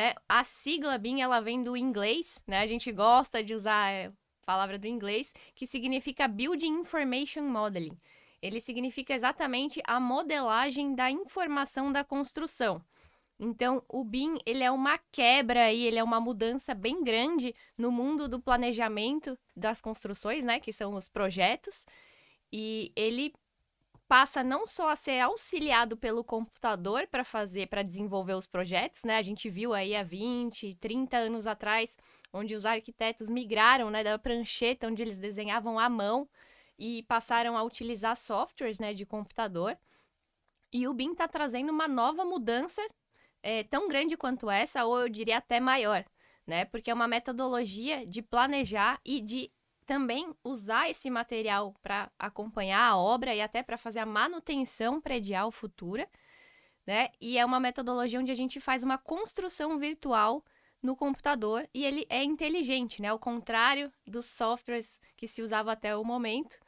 É, a sigla BIM, ela vem do inglês, né? A gente gosta de usar a é, palavra do inglês, que significa Building Information Modeling. Ele significa exatamente a modelagem da informação da construção. Então, o BIM, ele é uma quebra e ele é uma mudança bem grande no mundo do planejamento das construções, né, que são os projetos, e ele passa não só a ser auxiliado pelo computador para fazer, para desenvolver os projetos, né? A gente viu aí há 20, 30 anos atrás, onde os arquitetos migraram, né, da prancheta onde eles desenhavam à mão e passaram a utilizar softwares, né, de computador. E o BIM está trazendo uma nova mudança é, tão grande quanto essa, ou eu diria até maior, né? Porque é uma metodologia de planejar e de também usar esse material para acompanhar a obra e até para fazer a manutenção predial futura, né? E é uma metodologia onde a gente faz uma construção virtual no computador e ele é inteligente, né? Ao contrário dos softwares que se usava até o momento,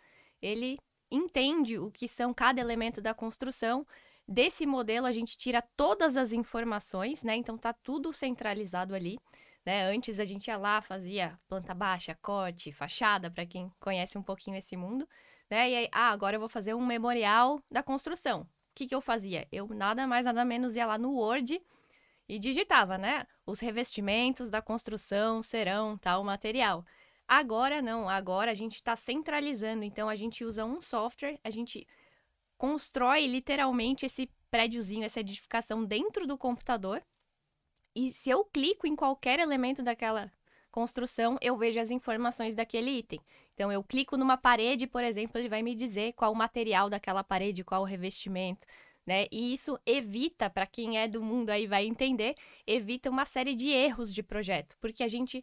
ele entende o que são cada elemento da construção. Desse modelo a gente tira todas as informações, né? Então tá tudo centralizado ali. Né? Antes a gente ia lá, fazia planta baixa, corte, fachada, para quem conhece um pouquinho esse mundo. Né? E aí, ah, agora eu vou fazer um memorial da construção. O que, que eu fazia? Eu nada mais, nada menos ia lá no Word e digitava, né? Os revestimentos da construção serão tal material. Agora não, agora a gente está centralizando, então a gente usa um software, a gente constrói literalmente esse prédiozinho, essa edificação dentro do computador e se eu clico em qualquer elemento daquela construção, eu vejo as informações daquele item. Então, eu clico numa parede, por exemplo, ele vai me dizer qual o material daquela parede, qual o revestimento, né? E isso evita, para quem é do mundo aí vai entender, evita uma série de erros de projeto, porque a gente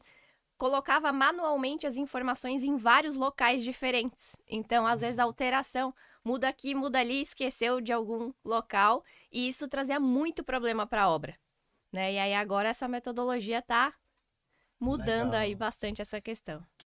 colocava manualmente as informações em vários locais diferentes. Então, às vezes, a alteração muda aqui, muda ali, esqueceu de algum local, e isso trazia muito problema para a obra. Né? E aí agora essa metodologia está mudando Legal. aí bastante essa questão.